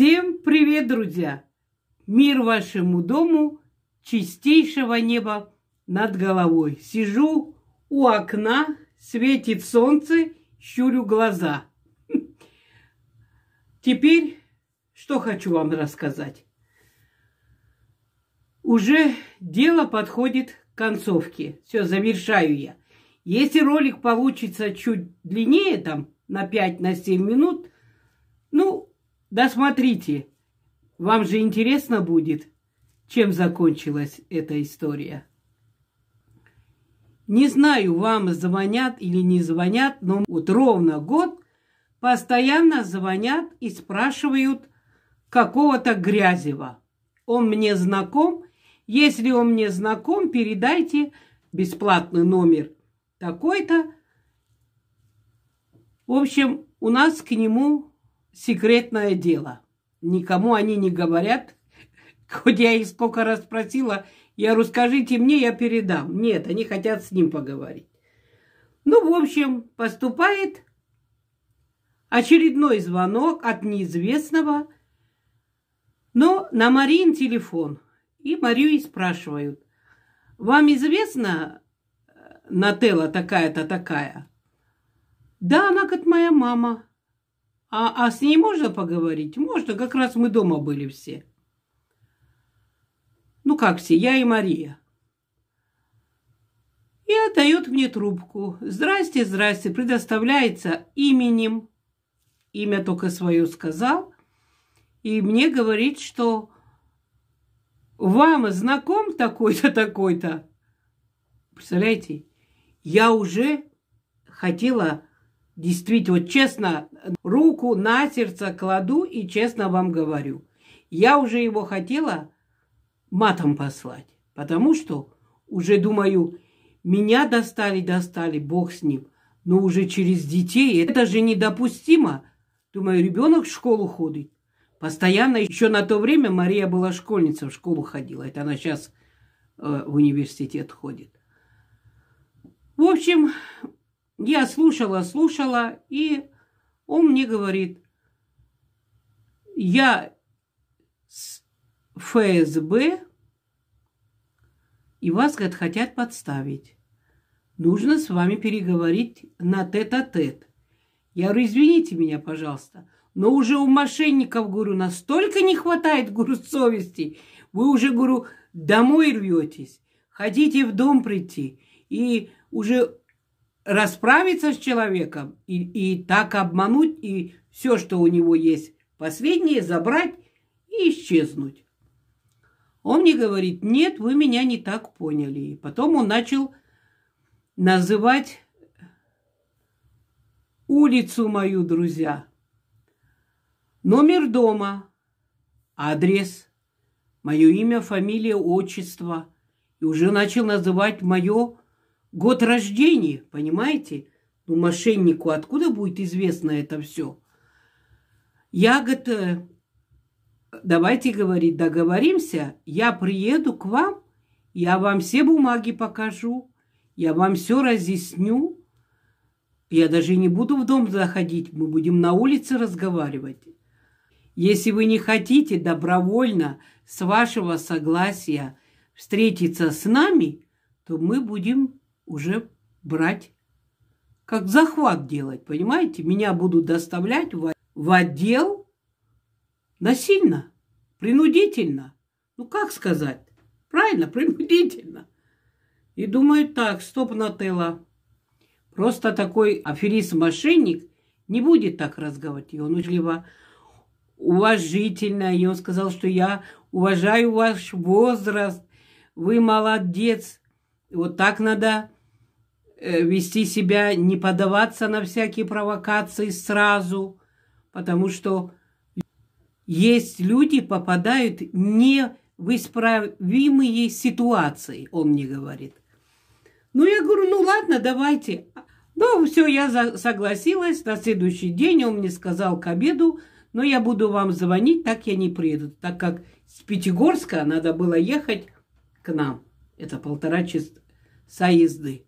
Всем привет, друзья! Мир вашему дому, чистейшего неба над головой. Сижу у окна, светит солнце, щурю глаза. Теперь что хочу вам рассказать. Уже дело подходит к концовке. Все, завершаю я. Если ролик получится чуть длиннее, там, на 5-7 на минут, ну, Досмотрите, вам же интересно будет, чем закончилась эта история. Не знаю, вам звонят или не звонят, но вот ровно год постоянно звонят и спрашивают какого-то Грязева. Он мне знаком. Если он мне знаком, передайте бесплатный номер такой-то. В общем, у нас к нему секретное дело. Никому они не говорят. Хоть я их сколько раз спросила, я расскажите мне, я передам. Нет, они хотят с ним поговорить. Ну, в общем, поступает очередной звонок от неизвестного, но на Марин телефон. И Марию и спрашивают, вам известно, э, Нателла такая-то такая? Да, она как моя мама. А, а с ней можно поговорить? Можно, как раз мы дома были все. Ну как все, я и Мария. И отдает мне трубку. Здрасте, здрасте, предоставляется именем. Имя только свое сказал. И мне говорит, что вам знаком такой-то, такой-то. Представляете, я уже хотела действительно, вот честно, руку на сердце кладу и честно вам говорю, я уже его хотела матом послать, потому что уже думаю, меня достали, достали, бог с ним, но уже через детей, это же недопустимо. Думаю, ребенок в школу ходит. Постоянно, еще на то время Мария была школьницей, в школу ходила, это она сейчас э, в университет ходит. В общем, я слушала, слушала, и он мне говорит, я с ФСБ, и вас, говорит, хотят подставить. Нужно с вами переговорить на тет-а-тет. -тет. Я говорю, извините меня, пожалуйста, но уже у мошенников, говорю, настолько не хватает, говорю, совести. Вы уже, говорю, домой рветесь, хотите в дом прийти. И уже расправиться с человеком и, и так обмануть, и все, что у него есть, последнее забрать и исчезнуть. Он мне говорит, нет, вы меня не так поняли. И потом он начал называть улицу мою, друзья, номер дома, адрес, мое имя, фамилия, отчество. И уже начал называть мое Год рождения, понимаете? Ну, мошеннику откуда будет известно это все? ягода, давайте говорить, договоримся, я приеду к вам, я вам все бумаги покажу, я вам все разъясню. Я даже не буду в дом заходить, мы будем на улице разговаривать. Если вы не хотите добровольно, с вашего согласия, встретиться с нами, то мы будем уже брать, как захват делать, понимаете? Меня будут доставлять в, в отдел насильно, принудительно. Ну, как сказать? Правильно, принудительно. И думаю, так, стоп, Нателла. Просто такой аферист-мошенник не будет так разговаривать. И он учливо уважительно, и он сказал, что я уважаю ваш возраст, вы молодец. вот так надо Э, вести себя, не поддаваться на всякие провокации сразу, потому что есть люди попадают не в исправимые ситуации, он мне говорит. Ну, я говорю, ну ладно, давайте. Ну, все, я согласилась. На следующий день он мне сказал к обеду, но я буду вам звонить, так я не приеду, так как с Пятигорска надо было ехать к нам. Это полтора часа езды.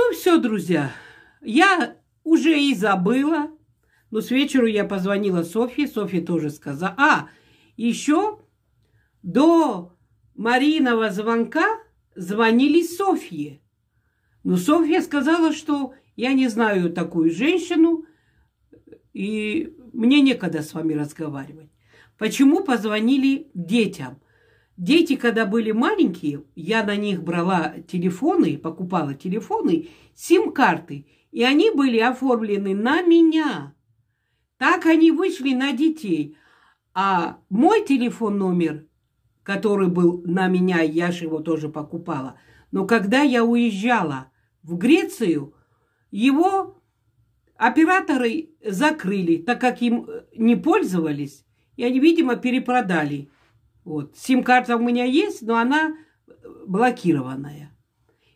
Ну все, друзья, я уже и забыла. Но с вечера я позвонила Софье, Софья тоже сказала. А, еще до Мариного звонка звонили Софье. Но Софья сказала, что я не знаю такую женщину, и мне некогда с вами разговаривать. Почему позвонили детям? Дети, когда были маленькие, я на них брала телефоны, покупала телефоны, сим-карты, и они были оформлены на меня. Так они вышли на детей. А мой телефон номер, который был на меня, я же его тоже покупала. Но когда я уезжала в Грецию, его операторы закрыли, так как им э, не пользовались, и они, видимо, перепродали. Вот. Сим-карта у меня есть, но она э, блокированная.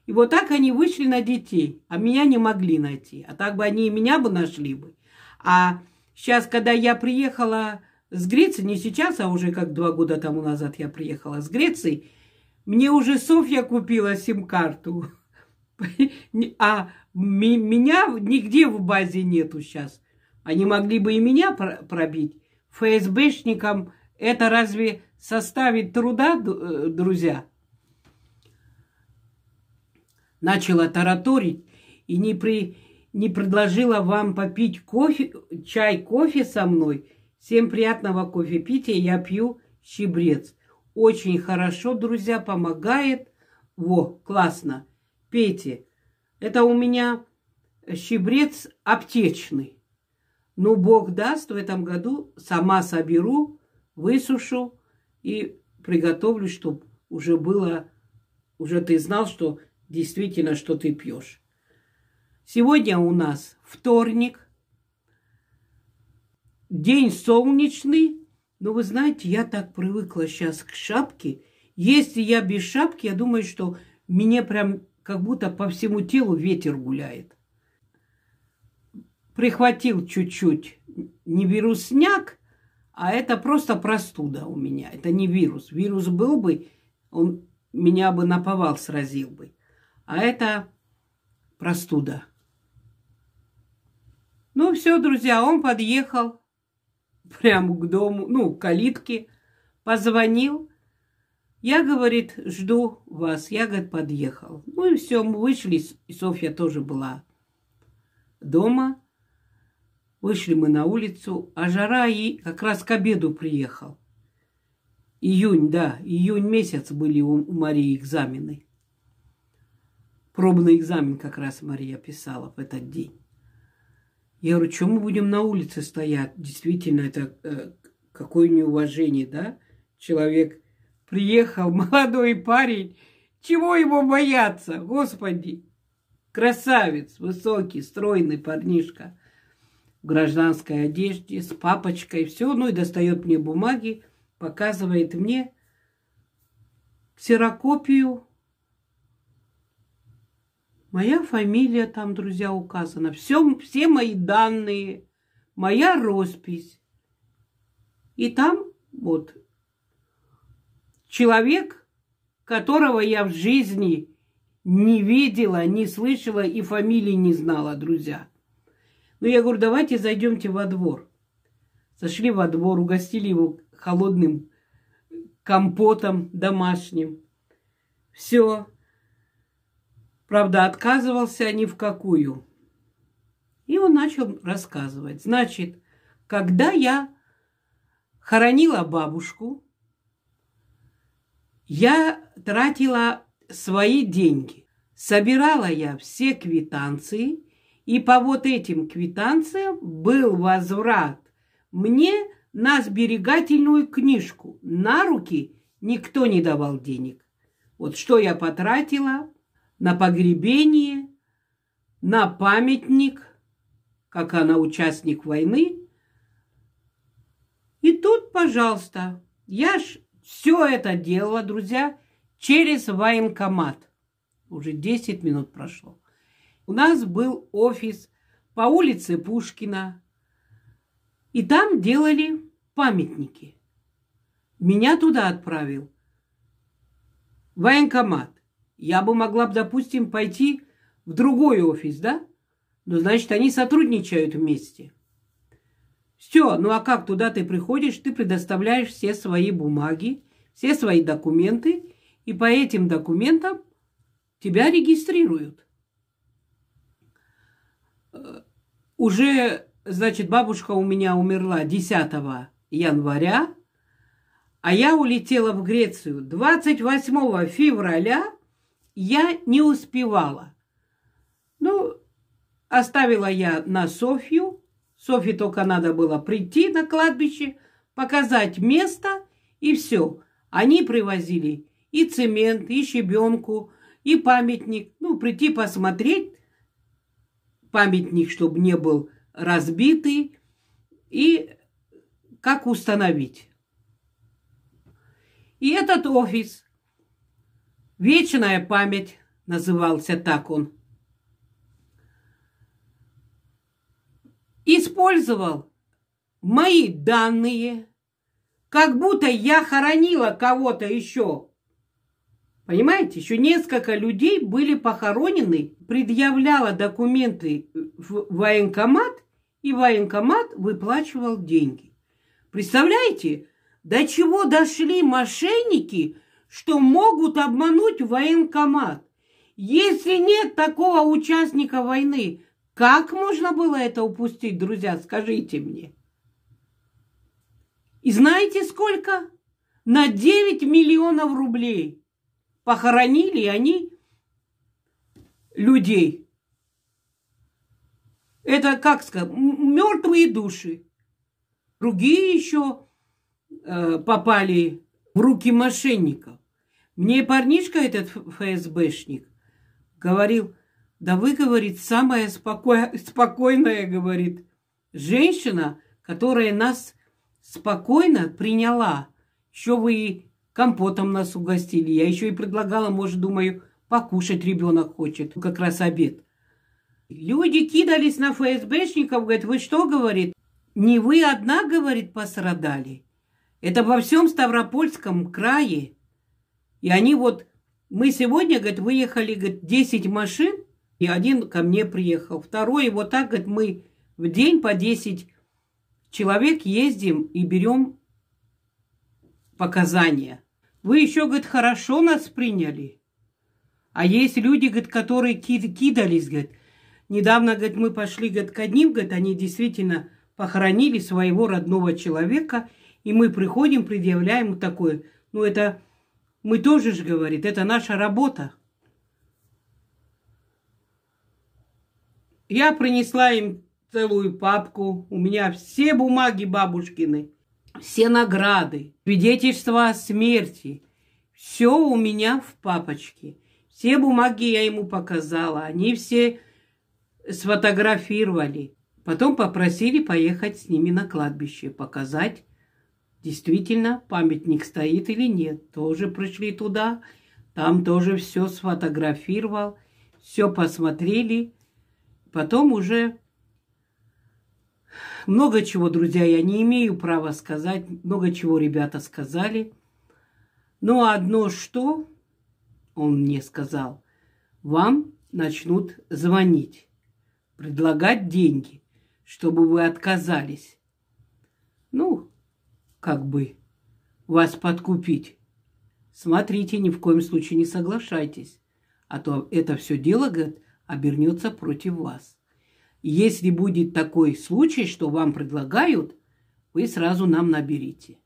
И вот так они вышли на детей, а меня не могли найти. А так бы они и меня бы нашли бы. А сейчас, когда я приехала с Греции, не сейчас, а уже как два года тому назад я приехала с Греции, мне уже Софья купила сим-карту. А меня нигде в базе нету сейчас. Они могли бы и меня пробить. ФСБшникам это разве составить труда, э, друзья, начала тараторить и не, при, не предложила вам попить кофе, чай, кофе со мной. Всем приятного кофе кофепития, я пью щебрец. Очень хорошо, друзья, помогает. Во, классно. Пейте. Это у меня щебрец аптечный. Ну, Бог даст, в этом году сама соберу, высушу, и приготовлю, чтобы уже было, уже ты знал, что действительно, что ты пьешь. Сегодня у нас вторник, день солнечный, но вы знаете, я так привыкла сейчас к шапке. Если я без шапки, я думаю, что мне прям как будто по всему телу ветер гуляет. Прихватил чуть-чуть не беру сняк а это просто простуда у меня. Это не вирус. Вирус был бы, он меня бы наповал, сразил бы. А это простуда. Ну все, друзья, он подъехал прямо к дому, ну, к калитке, позвонил. Я, говорит, жду вас. Я, говорит, подъехал. Ну и все, мы вышли, и Софья тоже была дома. Вышли мы на улицу, а жара и как раз к обеду приехал. Июнь, да, июнь месяц были у, у Марии экзамены. Пробный экзамен как раз Мария писала в этот день. Я говорю, что мы будем на улице стоять? Действительно, это э, какое неуважение, да? Человек приехал, молодой парень. Чего его бояться, господи? Красавец, высокий, стройный парнишка в гражданской одежде, с папочкой, все, ну и достает мне бумаги, показывает мне ксерокопию. Моя фамилия там, друзья, указана. Все, все мои данные, моя роспись. И там вот человек, которого я в жизни не видела, не слышала и фамилии не знала, друзья. Ну, я говорю, давайте зайдемте во двор. Зашли во двор, угостили его холодным компотом домашним. Все. Правда, отказывался ни в какую. И он начал рассказывать. Значит, когда я хоронила бабушку, я тратила свои деньги. Собирала я все квитанции – и по вот этим квитанциям был возврат мне на сберегательную книжку. На руки никто не давал денег. Вот что я потратила на погребение, на памятник, как она участник войны. И тут, пожалуйста, я ж все это делала, друзья, через военкомат. Уже 10 минут прошло у нас был офис по улице Пушкина, и там делали памятники. Меня туда отправил военкомат. Я бы могла, допустим, пойти в другой офис, да? Но значит, они сотрудничают вместе. Все, ну а как туда ты приходишь, ты предоставляешь все свои бумаги, все свои документы, и по этим документам тебя регистрируют уже, значит, бабушка у меня умерла 10 января, а я улетела в Грецию 28 февраля, я не успевала. Ну, оставила я на Софью, Софье только надо было прийти на кладбище, показать место и все. Они привозили и цемент, и щебенку, и памятник. Ну, прийти посмотреть, памятник, чтобы не был разбитый, и как установить. И этот офис, вечная память, назывался так он, использовал мои данные, как будто я хоронила кого-то еще Понимаете, еще несколько людей были похоронены, предъявляла документы в военкомат, и военкомат выплачивал деньги. Представляете, до чего дошли мошенники, что могут обмануть военкомат? Если нет такого участника войны, как можно было это упустить, друзья, скажите мне? И знаете сколько? На 9 миллионов рублей – Похоронили они людей. Это, как сказать, мертвые души. Другие еще э, попали в руки мошенников. Мне парнишка этот ФСБшник говорил, да вы, говорит, самая споко... спокойная, говорит, женщина, которая нас спокойно приняла. Еще вы компотом нас угостили. Я еще и предлагала, может, думаю, покушать ребенок хочет, как раз обед. Люди кидались на ФСБшников, говорят, вы что, говорит, не вы одна, говорит, пострадали. Это во всем Ставропольском крае. И они вот, мы сегодня, говорит, выехали, говорит, 10 машин, и один ко мне приехал, второй, вот так, говорит, мы в день по 10 человек ездим и берем показания. Вы еще, говорит, хорошо нас приняли. А есть люди, говорит, которые кидались, говорит. Недавно, говорит, мы пошли, говорит, к одним, говорит, они действительно похоронили своего родного человека, и мы приходим, предъявляем такое. Ну, это мы тоже же, говорит, это наша работа. Я принесла им целую папку. У меня все бумаги бабушкины все награды, свидетельства о смерти. Все у меня в папочке. Все бумаги я ему показала, они все сфотографировали. Потом попросили поехать с ними на кладбище, показать, действительно памятник стоит или нет. Тоже пришли туда, там тоже все сфотографировал, все посмотрели. Потом уже много чего, друзья, я не имею права сказать, много чего ребята сказали. Но одно что, он мне сказал, вам начнут звонить, предлагать деньги, чтобы вы отказались. Ну, как бы вас подкупить. Смотрите, ни в коем случае не соглашайтесь, а то это все дело, говорит, обернется против вас если будет такой случай, что вам предлагают, вы сразу нам наберите.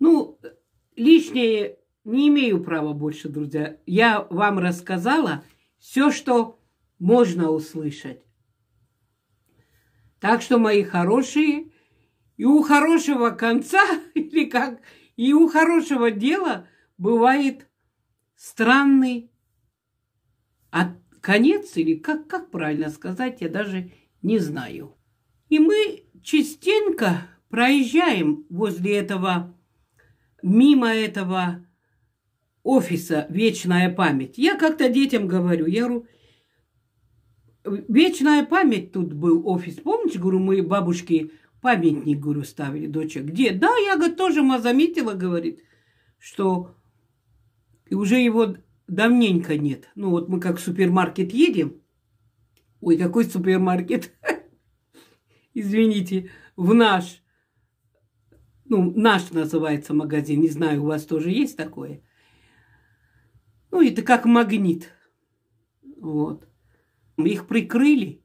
Ну, лишнее не имею права больше, друзья. Я вам рассказала все, что можно услышать. Так что, мои хорошие, и у хорошего конца, или как, и у хорошего дела бывает странный от конец или как, как правильно сказать, я даже не знаю. И мы частенько проезжаем возле этого, мимо этого офиса «Вечная память». Я как-то детям говорю, я говорю, «Вечная память» тут был офис. помните говорю, мы бабушке памятник, говорю, ставили, доча, где? Да, я, говорю, тоже заметила, говорит, что уже его давненько нет. Ну, вот мы как в супермаркет едем. Ой, какой супермаркет? Извините, в наш. Ну, наш называется магазин. Не знаю, у вас тоже есть такое. Ну, это как магнит. Вот. Мы Их прикрыли.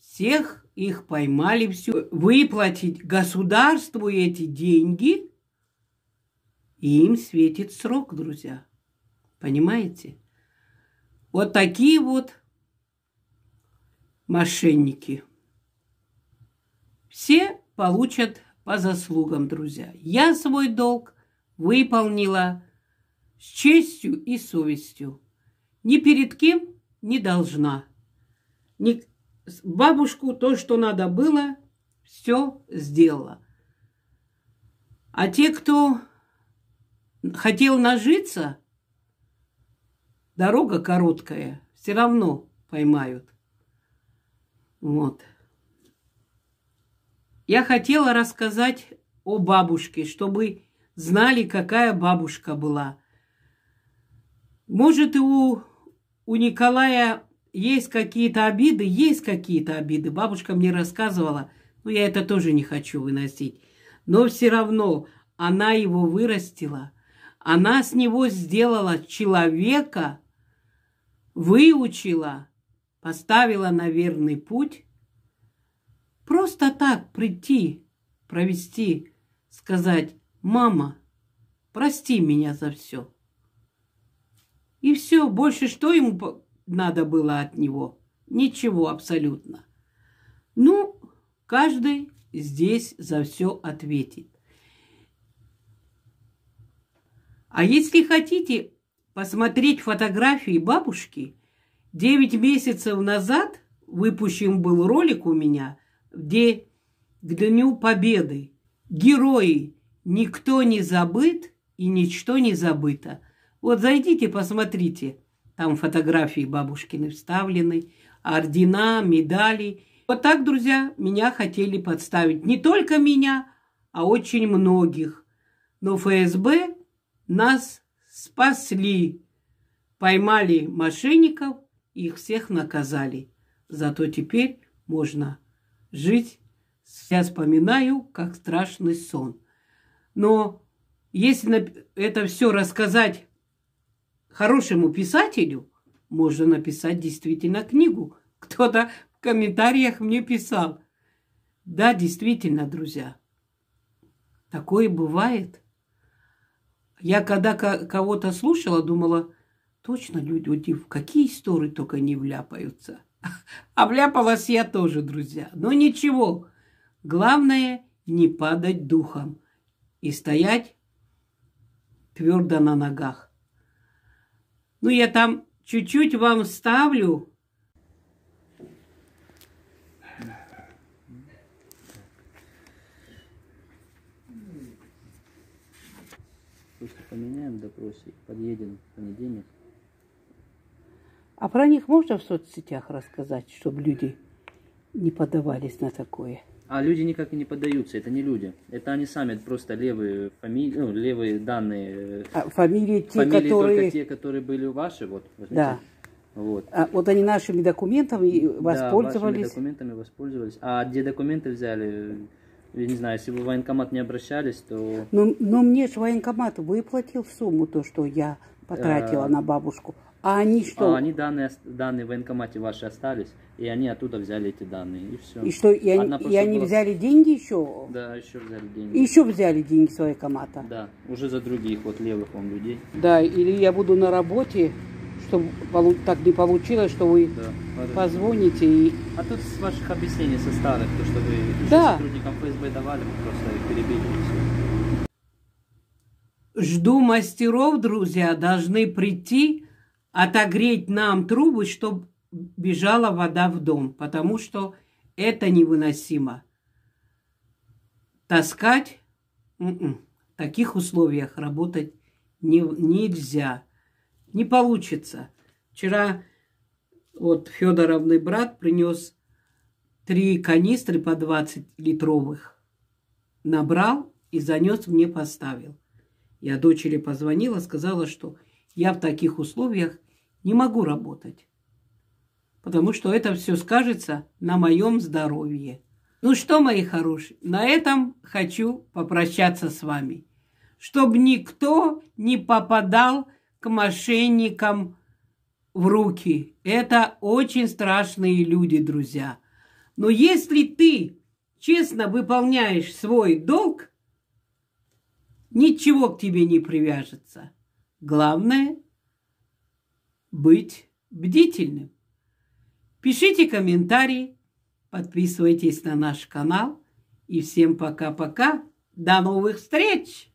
Всех их поймали. Все. Выплатить государству эти деньги. И им светит срок, друзья. Понимаете? Вот такие вот мошенники. Все получат по заслугам, друзья. Я свой долг выполнила с честью и совестью. Ни перед кем не должна. Ни бабушку то, что надо было, все сделала. А те, кто хотел нажиться, Дорога короткая, все равно поймают. Вот. Я хотела рассказать о бабушке, чтобы знали, какая бабушка была. Может, и у, у Николая есть какие-то обиды, есть какие-то обиды. Бабушка мне рассказывала, но я это тоже не хочу выносить. Но все равно она его вырастила. Она с него сделала человека – выучила, поставила на верный путь. Просто так прийти, провести, сказать «Мама, прости меня за все». И все, больше что ему надо было от него? Ничего абсолютно. Ну, каждый здесь за все ответит. А если хотите, посмотреть фотографии бабушки, девять месяцев назад выпущен был ролик у меня, где к Дню Победы. Герои. Никто не забыт и ничто не забыто. Вот зайдите, посмотрите. Там фотографии бабушкины вставлены, ордена, медали. Вот так, друзья, меня хотели подставить. Не только меня, а очень многих. Но ФСБ нас спасли. Поймали мошенников, их всех наказали. Зато теперь можно жить. Я вспоминаю, как страшный сон. Но если это все рассказать хорошему писателю, можно написать действительно книгу. Кто-то в комментариях мне писал. Да, действительно, друзья, такое бывает – я когда кого-то слушала, думала, точно люди в какие истории только не вляпаются. А вляпалась я тоже, друзья. Но ничего. Главное не падать духом и стоять твердо на ногах. Ну, я там чуть-чуть вам ставлю поменяем в допросе, подъедем в понедельник. А про них можно в соцсетях рассказать, чтобы люди не подавались на такое? А люди никак и не поддаются, это не люди. Это они сами, это просто левые фамилии, ну, левые данные. Э, а фамилии те, фамилии которые... только те, которые были ваши, вот, возьмите. Да. Вот. А, вот они нашими документами воспользовались. Да, вашими документами воспользовались. А где документы взяли, я не знаю, если бы в военкомат не обращались, то... Но, ну, но ну, мне же военкомат выплатил сумму, то, что я потратила э... на бабушку. А они а что? А они данные, данные в военкомате ваши остались, и они оттуда взяли эти данные, и все. И что, и они, и они взяли деньги еще? Да, еще взяли деньги. Еще взяли деньги с военкомата? Да, уже за других, вот левых вам людей. Да, или я буду на работе, что так не получилось, что вы да, позвоните и... А тут с ваших объяснений со старых, то, что вы да. сотрудникам ФСБ давали, мы просто перебили все. Жду мастеров, друзья, должны прийти, отогреть нам трубы, чтобы бежала вода в дом, потому что это невыносимо. Таскать М м-м, -м. в таких условиях работать не, нельзя. Не получится. Вчера вот Федоровный брат принес три канистры по 20 литровых. Набрал и занес мне поставил. Я дочери позвонила, сказала, что я в таких условиях не могу работать, потому что это все скажется на моем здоровье. Ну что, мои хорошие, на этом хочу попрощаться с вами, чтобы никто не попадал в к мошенникам в руки. Это очень страшные люди, друзья. Но если ты честно выполняешь свой долг, ничего к тебе не привяжется. Главное – быть бдительным. Пишите комментарии, подписывайтесь на наш канал. И всем пока-пока. До новых встреч!